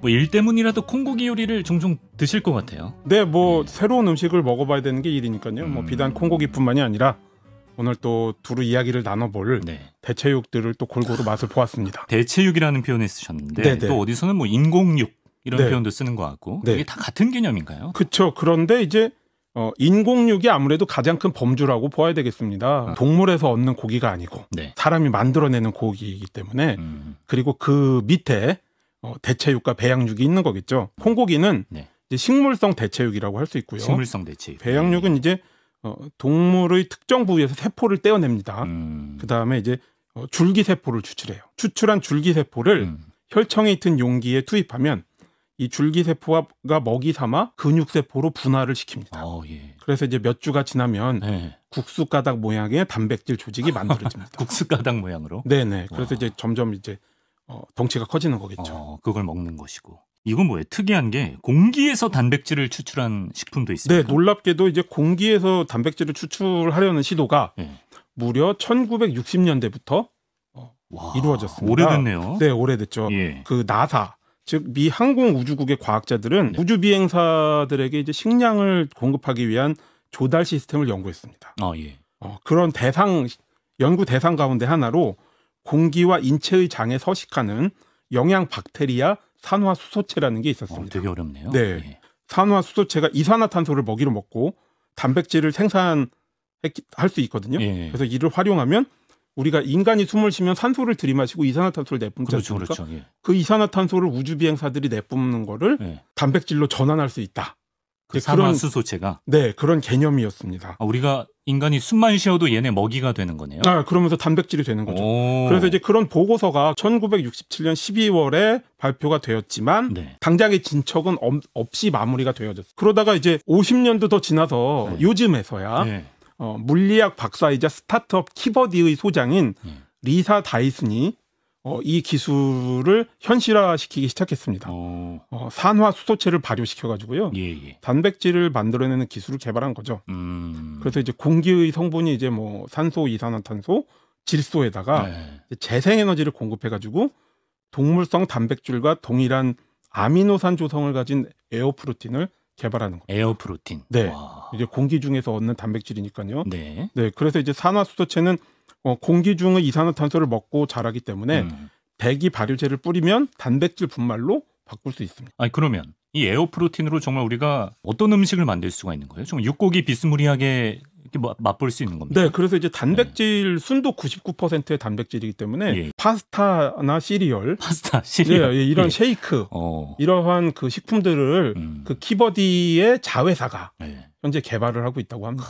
뭐 일 때문이라도 콩고기 요리를 종종 드실 것 같아요. 네, 뭐 네. 새로운 음식을 먹어봐야 되는 게 일이니까요. 뭐 음. 뭐 비단 콩고기뿐만이 아니라 오늘 또 두루 이야기를 나눠볼 네. 대체육들을 또 골고루 맛을 보았습니다. 대체육이라는 표현을 쓰셨는데 네네. 네. 또 어디서는 뭐 인공육 이런 네. 표현도 쓰는 것 같고 네. 이게 다 같은 개념인가요? 그렇죠. 그런데 이제 어, 인공육이 아무래도 가장 큰 범주라고 보아야 되겠습니다. 아. 동물에서 얻는 고기가 아니고 네. 사람이 만들어내는 고기이기 때문에 음. 그리고 그 밑에 어, 대체육과 배양육이 있는 거겠죠. 콩고기는 네. 이제 식물성 대체육이라고 할 수 있고요. 식물성 대체육. 배양육은 네. 이제 어, 동물의 특정 부위에서 세포를 떼어냅니다. 음. 그 다음에 이제 어, 줄기 세포를 추출해요. 추출한 줄기 세포를 음. 혈청에 있던 용기에 투입하면 이 줄기 세포가 먹이 삼아 근육 세포로 분화를 시킵니다. 어, 예. 그래서 이제 몇 주가 지나면 네. 국수 가닥 모양의 단백질 조직이 만들어집니다. 국수 가닥 모양으로? 네네. 그래서 와. 이제 점점 이제 어, 덩치가 커지는 거겠죠. 어, 그걸 먹는 것이고. 이건 뭐예요? 특이한 게 공기에서 단백질을 추출한 식품도 있습니다. 네, 놀랍게도 이제 공기에서 단백질을 추출하려는 시도가 네. 무려 1960년대부터 어, 와, 이루어졌습니다. 오래됐네요. 네, 오래됐죠. 예. 그 나사 즉 미 항공 우주국의 과학자들은 네. 우주 비행사들에게 이제 식량을 공급하기 위한 조달 시스템을 연구했습니다. 아, 예. 어, 그런 대상 연구 대상 가운데 하나로 공기와 인체의 장에 서식하는 영양 박테리아 산화 수소체라는 게 어, 있었습니다. 어, 되게 어렵네요. 네. 예. 산화 수소체가 이산화탄소를 먹이로 먹고 단백질을 생산할 수 있거든요. 예. 그래서 이를 활용하면 우리가 인간이 숨을 쉬면 산소를 들이마시고 이산화탄소를 내뿜지 그렇죠, 그렇죠, 예. 그 이산화탄소를 우주 비행사들이 내뿜는 거를 예. 단백질로 전환할 수 있다. 그 네, 산화수소체가 네 그런 개념이었습니다. 아, 우리가 인간이 숨만 쉬어도 얘네 먹이가 되는 거네요. 아, 그러면서 단백질이 되는 거죠. 오. 그래서 이제 그런 보고서가 1967년 12월에 발표가 되었지만 네. 당장의 진척은 없이 마무리가 되어졌어요. 그러다가 이제 50년도 더 지나서 네. 요즘에서야 네. 어, 물리학 박사이자 스타트업 키버디의 소장인 네. 리사 다이슨이 어, 이 기술을 현실화시키기 시작했습니다. 오. 어. 어, 산화 수소체를 발효시켜가지고요. 예, 예. 단백질을 만들어내는 기술을 개발한 거죠. 음. 그래서 이제 공기의 성분이 이제 뭐 산소, 이산화탄소, 질소에다가 네. 재생에너지를 공급해가지고 동물성 단백질과 동일한 아미노산 조성을 가진 에어프로틴을 개발하는 거예요. 에어프로틴. 네. 와. 이제 공기 중에서 얻는 단백질이니까요. 네. 네. 그래서 이제 산화 수소체는 어, 공기 중의 이산화탄소를 먹고 자라기 때문에 음. 대기 발효제를 뿌리면 단백질 분말로 바꿀 수 있습니다. 아니 그러면 이 에어 프로틴으로 정말 우리가 어떤 음식을 만들 수가 있는 거예요? 좀 육고기 비스무리하게 이렇게 맛볼 수 있는 겁니다. 네, 그래서 이제 단백질 네. 순도 99%의 단백질이기 때문에 예. 파스타나 시리얼, 파스타, 시리얼, 예, 예, 이런 예. 쉐이크, 어. 이러한 그 식품들을 음. 그 키버디의 자회사가 예. 현재 개발을 하고 있다고 합니다.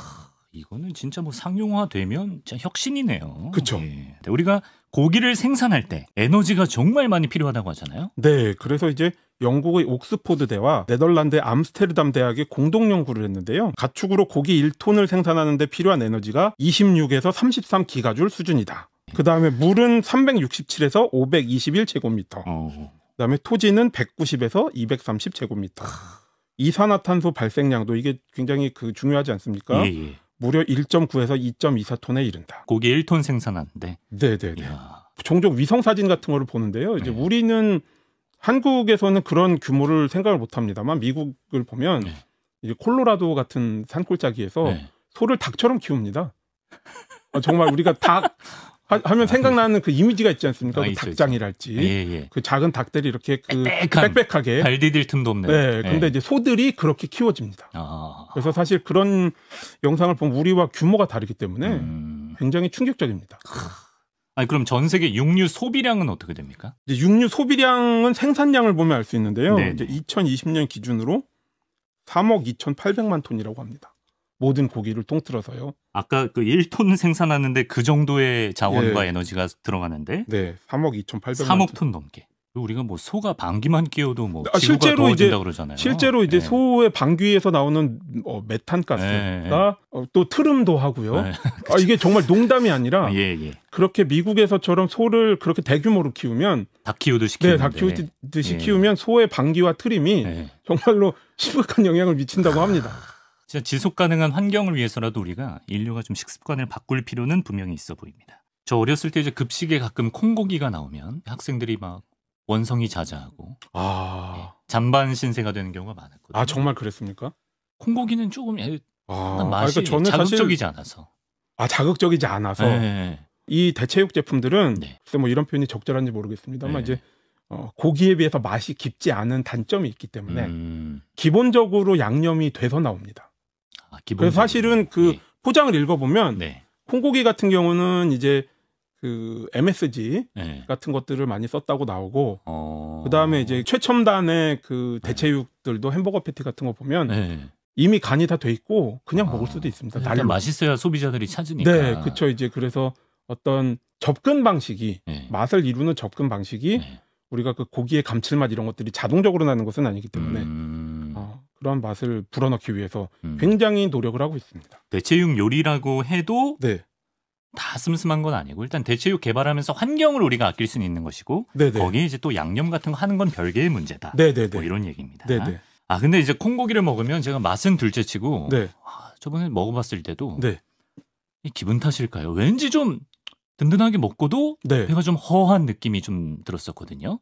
이거는 진짜 뭐 상용화되면 진짜 혁신이네요. 그렇죠. 예. 우리가 고기를 생산할 때 에너지가 정말 많이 필요하다고 하잖아요. 네, 그래서 이제 영국의 옥스포드 대와 네덜란드의 암스테르담 대학이 공동 연구를 했는데요. 가축으로 고기 1톤을 생산하는데 필요한 에너지가 26에서 33 기가줄 수준이다. 그 다음에 물은 367에서 521 제곱미터. 어. 그 다음에 토지는 190에서 230 제곱미터. 이산화탄소 발생량도 이게 굉장히 그 중요하지 않습니까? 예, 예. 무려 1.9에서 2 2 4톤에 이른다. 고기 1톤 생산하는데. 네, 네, 네. 종종 위성 사진 같은 거를 보는데요. 이제 네. 우리는 한국에서는 그런 규모를 생각을 못 합니다만 미국을 보면 네. 이제 콜로라도 같은 산골짜기에서 네. 소를 닭처럼 키웁니다. 아, 정말 우리가 닭 하, 면 아, 생각나는 그 이미지가 있지 않습니까? 아, 그 닭장이랄지 예, 예. 그 작은 닭들이 이렇게 그 빽빽한, 빽빽하게 발 디딜 틈도 없네. 네, 근데 예. 이제 소들이 그렇게 키워집니다. 아. 그래서 사실 그런 영상을 보면 우리와 규모가 다르기 때문에 음. 굉장히 충격적입니다. 아니 그럼 전 세계 육류 소비량은 어떻게 됩니까? 이제 육류 소비량은 생산량을 보면 알 수 있는데요. 네, 이제 2020년 기준으로 3억 2,800만 톤이라고 합니다. 모든 고기를 통틀어서요. 아까 그 1톤 생산하는데 그 정도의 자원과 예. 에너지가 들어가는데 네, 3억 2,800만 3억 톤 넘게. 그 우리가 뭐 소가 방귀만 끼어도뭐 아, 실제로 이제 그러잖아요. 실제로 이제 네. 소의 방귀에서 나오는 어, 메탄가스가 네, 어, 또 트름도 하고요. 아, 이게 정말 농담이 아니라 예, 예. 그렇게 미국에서처럼 소를 그렇게 대규모로 키우면 다 키우듯이 키우는 네, 다 키우듯이 예. 키우면 소의 방귀와 트림이 정말로 심각한 영향을 미친다고 합니다. 진짜 지속 가능한 환경을 위해서라도 우리가 인류가 좀 식습관을 바꿀 필요는 분명히 있어 보입니다. 저 어렸을 때 이제 급식에 가끔 콩고기가 나오면 학생들이 막 원성이 자자하고 아... 네, 잔반 신세가 되는 경우가 많았거든요. 아 정말 그랬습니까? 콩고기는 조금 애, 예, 아... 그러니까 맛이 그러니까 자극적이지 사실... 않아서 아 자극적이지 않아서 네. 이 대체육 제품들은 네. 뭐 이런 표현이 적절한지 모르겠습니다만 네. 이제 어, 고기에 비해서 맛이 깊지 않은 단점이 있기 때문에 음... 기본적으로 양념이 돼서 나옵니다. 그래서 사실은 그 예. 포장을 읽어보면 네. 콩고기 같은 경우는 이제 그 MSG 네. 예. 같은 것들을 많이 썼다고 나오고 어... 그다음에 이제 최첨단의 그 대체육들도 햄버거 패티 같은 거 보면 네. 이미 간이 다 돼 있고 그냥 아... 먹을 수도 있습니다. 일단 맛있어야 소비자들이 찾으니까. 네, 그렇 이제 그래서 어떤 접근 방식이 네. 맛을 이루는 접근 방식이 네. 우리가 그 고기의 감칠맛 이런 것들이 자동적으로 나는 것은 아니기 때문에 음... 그런 맛을 불어넣기 위해서 음. 굉장히 노력을 하고 있습니다. 대체육 요리라고 해도 네. 다 슴슴한 건 아니고 일단 대체육 개발하면서 환경을 우리가 아낄 수는 있는 것이고 네네. 네. 거기에 이제 또 양념 같은 거 하는 건 별개의 문제다. 네네네. 네, 네. 뭐 이런 얘기입니다. 네네. 아 근데 이제 콩고기를 먹으면 제가 맛은 둘째치고 네. 아, 저번에 먹어봤을 때도 네. 이 기분 탓일까요? 왠지 좀 든든하게 먹고도 네. 배가 좀 허한 느낌이 좀 들었었거든요.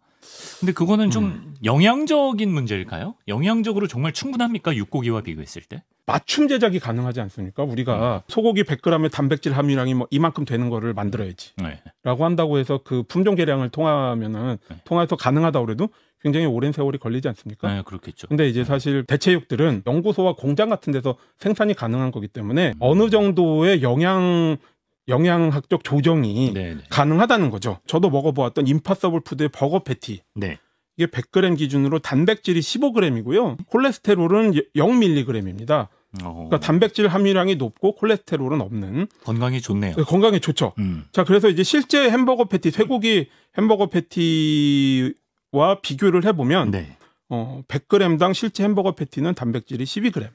근데 그거는 좀 음. 영양적인 문제일까요? 영양적으로 정말 충분합니까? 육고기와 비교했을 때? 맞춤 제작이 가능하지 않습니까? 우리가 음. 소고기 100g의 단백질 함유량이 뭐 이만큼 되는 거를 만들어야지. 네. 라고 한다고 해서 그 품종 계량을 통하면은 네. 통해서 가능하다고 해도 굉장히 오랜 세월이 걸리지 않습니까? 네, 그렇겠죠. 근데 이제 네. 사실 대체육들은 연구소와 공장 같은 데서 생산이 가능한 거기 때문에 음. 어느 정도의 영양 영양학적 조정이 네네. 네. 가능하다는 거죠. 저도 먹어보았던 임파서블 푸드의 버거 패티. 네. 이게 100g 기준으로 단백질이 15g이고요. 콜레스테롤은 0mg입니다. 그러니까 단백질 함유량이 높고 콜레스테롤은 없는 건강에 좋네요. 네, 건강에 좋죠. 음. 자, 그래서 이제 실제 햄버거 패티, 쇠고기 햄버거 패티와 비교를 해보면 네. 어, 100g당 실제 햄버거 패티는 단백질이 12g.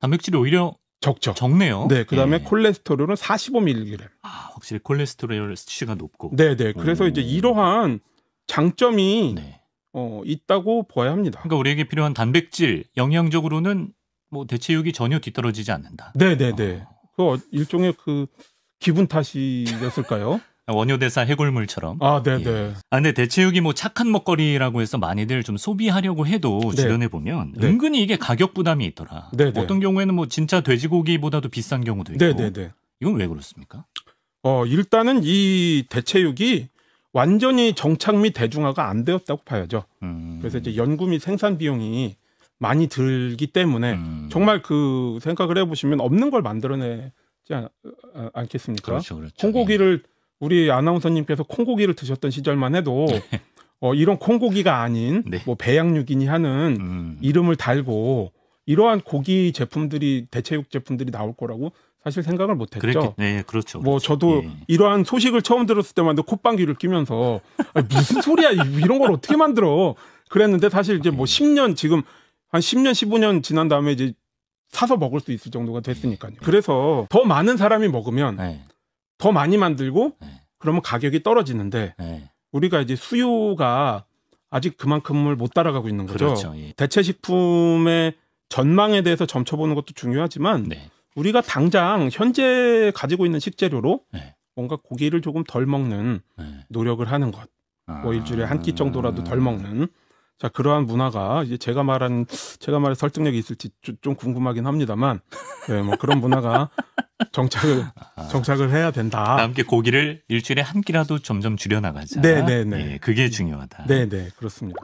단백질이 오히려 적죠. 적네요. 네, 그다음에 예. 콜레스테롤은 45mg. 아, 확실히 콜레스테롤 수치가 높고. 네, 네. 그래서 오. 이제 이러한 장점이 네. 어, 있다고 보아야 합니다. 그러니까 우리에게 필요한 단백질, 영양적으로는 뭐 대체육이 전혀 뒤떨어지지 않는다. 네, 네, 네. 그 일종의 그 기분 탓이었을까요? 원효대사 해골물처럼. 아, 네, 예. 네. 예. 아, 근데 대체육이 뭐 착한 먹거리라고 해서 많이들 좀 소비하려고 해도 네. 주변에 보면 네. 은근히 이게 가격 부담이 있더라. 네, 네. 어떤 경우에는 뭐 진짜 돼지고기보다도 비싼 경우도 네, 있고. 네, 네, 네. 이건 왜 그렇습니까? 어, 일단은 이 대체육이 완전히 정착 및 대중화가 안 되었다고 봐야죠. 음. 그래서 이제 연구 및 생산 비용이 많이 들기 때문에 음. 정말 그 생각을 해보시면 없는 걸 만들어내지 않, 어, 겠습니까 그렇죠, 그렇죠. 콩고기를 예. 우리 아나운서님께서 콩고기를 드셨던 시절만 해도 네. 어, 이런 콩고기가 아닌 네. 뭐 배양육이니 하는 음. 이름을 달고 이러한 고기 제품들이 대체육 제품들이 나올 거라고 사실 생각을 못 했죠. 네, 그렇죠. 뭐 그렇죠. 저도 예. 이러한 소식을 처음 들었을 때만 해도 콧방귀를 끼면서 아니, 무슨 소리야 이런 걸 어떻게 만들어 그랬는데 사실 이제 뭐 10년 음. 지금 한 10년 15년 지난 다음에 이제 사서 먹을 수 있을 정도가 됐으니까요. 음. 그래서 더 많은 사람이 먹으면 네. 더 많이 만들고 네. 그러면 가격이 떨어지는데 네. 우리가 이제 수요가 아직 그만큼을 못 따라가고 있는 거죠. 그렇죠. 예. 대체 식품의 전망에 대해서 점쳐보는 것도 중요하지만 네. 우리가 당장 현재 가지고 있는 식재료로 네. 뭔가 고기를 조금 덜 먹는 네. 노력을 하는 것. 아. 뭐 일주일에 한 끼 정도라도 덜 먹는 자 그러한 문화가 이제 제가 말한 제가 말해 설득력이 있을지 좀 궁금하긴 합니다만 네, 뭐 그런 문화가 정착을 아. 정착을 해야 된다. 함께 고기를 일주일에 한 끼라도 점점 줄여 나가자. 네, 네, 네. 예, 그게 중요하다. 네, 네, 그렇습니다.